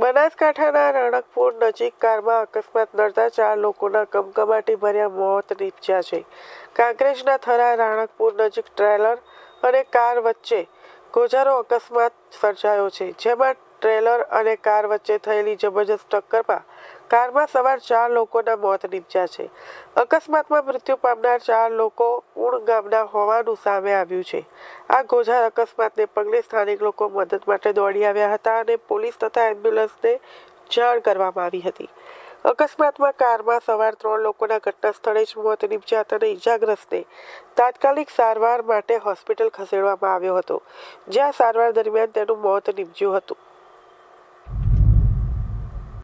બનાસકાંઠાના રણકપુર નજીક કારમાં અકસ્માત નડતા ચાર લોકોના કમકમાટી ભર્યા મોત નીપજ્યા છે કાંકરેજના થરા રાણકપુર નજીક ટ્રેલર અને કાર વચ્ચે ગોજારો અકસ્માત સર્જાયો છે જેમાં ટ્રેલર અને કાર વચ્ચે થયેલી જબરજસ્ત ટક્કરમાં કારમાં સવાર ચાર લોકોના મોત નીપજ્યા છે અકસ્માતમાં મૃત્યુ પામનાર ચાર લોકો ઉણ ગામના હોવાનું સામે આવ્યું છે આ ગોઝાર અકસ્માતને પગલે સ્થાનિક લોકો મદદ માટે દોડી આવ્યા હતા અને પોલીસ તથા એમ્બ્યુલન્સને જાણ કરવામાં આવી હતી અકસ્માતમાં કારમાં સવાર ત્રણ લોકોના ઘટના સ્થળે જ મોત નિપજ્યા અને ઇજાગ્રસ્તને તાત્કાલિક સારવાર માટે હોસ્પિટલ ખસેડવામાં આવ્યો હતો જ્યાં સારવાર દરમિયાન તેનું મોત નિપજ્યું હતું